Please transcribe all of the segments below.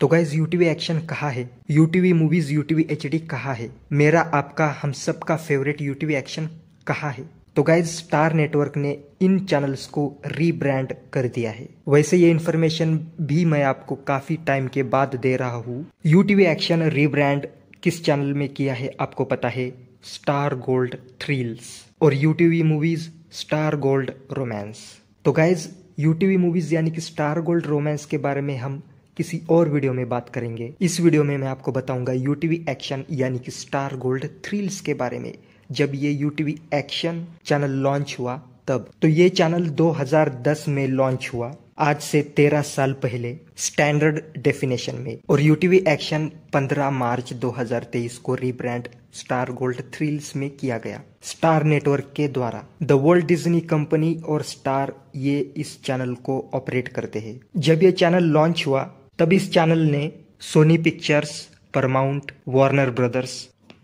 तो guys UTV action कहा है यूटीवी मूवीज यूटीवी एच डी कहा है मेरा आपका हम सब का फेवरेट यूटीवी एक्शन कहा है तो गाइज स्टार नेटवर्क ने इन चैनल्स को रीब्रांड कर दिया है वैसे ये इन्फॉर्मेशन भी मैं आपको काफी टाइम के बाद दे रहा हूँ यूटीवी एक्शन रीब्रांड किस चैनल में किया है आपको पता है स्टार गोल्ड थ्रिल्स और UTV movies Star Gold Romance तो गाइज यूटीवी मूवीज यानी कि स्टार गोल्ड रोमांस के बारे में हम किसी और वीडियो में बात करेंगे इस वीडियो में मैं आपको बताऊंगा यू एक्शन यानी कि स्टार गोल्ड थ्रिल्स के बारे में जब ये यू एक्शन चैनल लॉन्च हुआ तब तो ये चैनल 2010 में लॉन्च हुआ आज से 13 साल पहले स्टैंडर्ड डेफिनेशन में और टीवी एक्शन 15 मार्च 2023 को रिब्रांड स्टार गोल्ड थ्रिल्स में किया गया स्टार नेटवर्क के द्वारा द वर्ल्ड डिज्नी कंपनी और स्टार ये इस चैनल को ऑपरेट करते हैं जब ये चैनल लॉन्च हुआ तब इस चैनल ने Sony Pictures Paramount Warner Brothers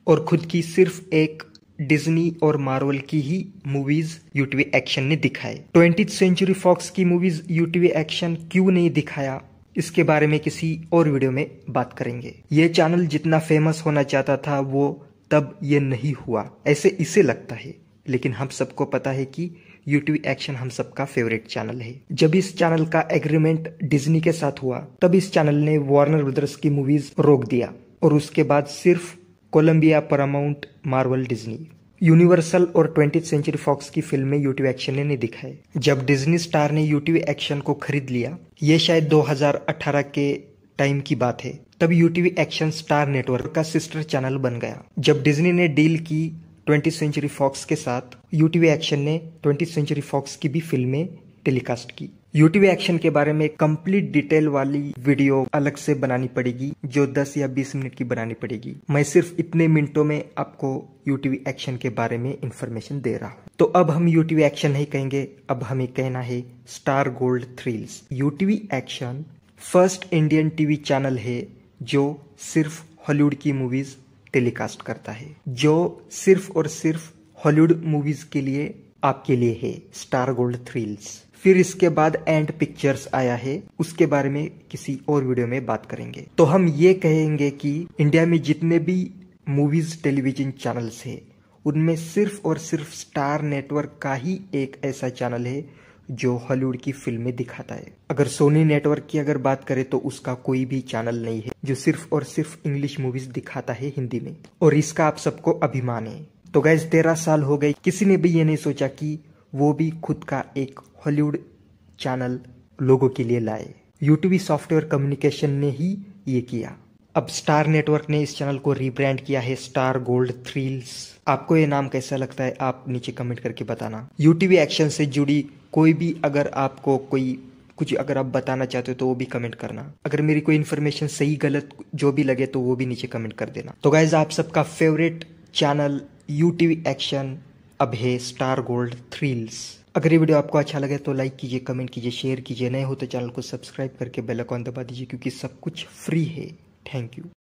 और खुद की सिर्फ एक डिज्नी और मार्वल की ही मूवीज यूटीवी एक्शन ने दिखाए ट्वेंटी सेंचुरी फॉक्स की मूवीज यूटीवी एक्शन क्यों नहीं दिखाया इसके बारे में किसी और वीडियो में बात करेंगे ये चैनल जितना फेमस होना चाहता था वो तब ये नहीं हुआ ऐसे इसे लगता है लेकिन हम सबको पता है कि यूट्यूब एक्शन हम सबका फेवरेट चैनल है जब इस चैनल का एग्रीमेंट डिज्नी के साथ हुआ तब इस चैनल ने वार्नर ब्रदर्स की मूवीज रोक दिया और उसके बाद सिर्फ Columbia Paramount Marvel Disney Universal और ट्वेंटी सेंचुरी फॉक्स की फिल्में यूट्यूब एक्शन ने नहीं दिखाए जब डिज्नी स्टार ने यूट्यूब एक्शन को खरीद लिया ये शायद 2018 के टाइम की बात है तब यूटीवी एक्शन स्टार नेटवर्क का सिस्टर चैनल बन गया जब डिज्नी ने डील की ट्वेंटी सेंचुरी फॉक्स के साथ यूटीवी एक्शन ने ट्वेंटी सेंचुरी फॉक्स की भी फिल्में टेलीकास्ट की यूटीवी एक्शन के बारे में कंप्लीट डिटेल वाली वीडियो अलग से बनानी पड़ेगी जो 10 या 20 मिनट की बनानी पड़ेगी मैं सिर्फ इतने मिनटों में आपको यूटीवी एक्शन के बारे में इंफॉर्मेशन दे रहा हूँ तो अब हम यूटीवी एक्शन नहीं कहेंगे अब हमें कहना है Star Gold Thrills UTV Action first Indian TV channel है जो सिर्फ हॉलीवुड की मूवीज टेलीकास्ट करता है जो सिर्फ और सिर्फ हॉलीवुड मूवीज के लिए आपके लिए है स्टार गोल्ड थ्रिल्स फिर इसके बाद एंड पिक्चर्स आया है उसके बारे में किसी और वीडियो में बात करेंगे तो हम ये कहेंगे कि इंडिया में जितने भी मूवीज टेलीविजन चैनल्स है उनमें सिर्फ और सिर्फ स्टार नेटवर्क का ही एक ऐसा चैनल है जो हॉलीवुड की फिल्में दिखाता है अगर सोनी नेटवर्क की अगर बात करें तो उसका कोई भी चैनल नहीं है जो सिर्फ और सिर्फ इंग्लिश मूवीज दिखाता है हिंदी में और इसका आप सबको अभिमान है तो गैस तेरह साल हो गए किसी ने भी ये नहीं सोचा कि वो भी खुद का एक हॉलीवुड चैनल लोगों के लिए लाए यूटीवी सॉफ्टवेयर कम्युनिकेशन ने ही ये किया अब स्टार नेटवर्क ने इस चैनल को रीब्रांड किया है स्टार गोल्ड थ्रिल्स आपको ये नाम कैसा लगता है आप नीचे कमेंट करके बताना यूटीवी एक्शन से जुड़ी कोई भी अगर आपको कोई कुछ अगर आप बताना चाहते हो तो वो भी कमेंट करना अगर मेरी कोई इन्फॉर्मेशन सही गलत जो भी लगे तो वो भी नीचे कमेंट कर देना तो गाइज आप सबका फेवरेट चैनल यू एक्शन अब है स्टार गोल्ड थ्रिल्स अगर ये वीडियो आपको अच्छा लगे तो लाइक कीजिए कमेंट कीजिए शेयर कीजिए नए हो तो चैनल को सब्सक्राइब करके बेल आइकॉन दबा दीजिए क्योंकि सब कुछ फ्री है थैंक यू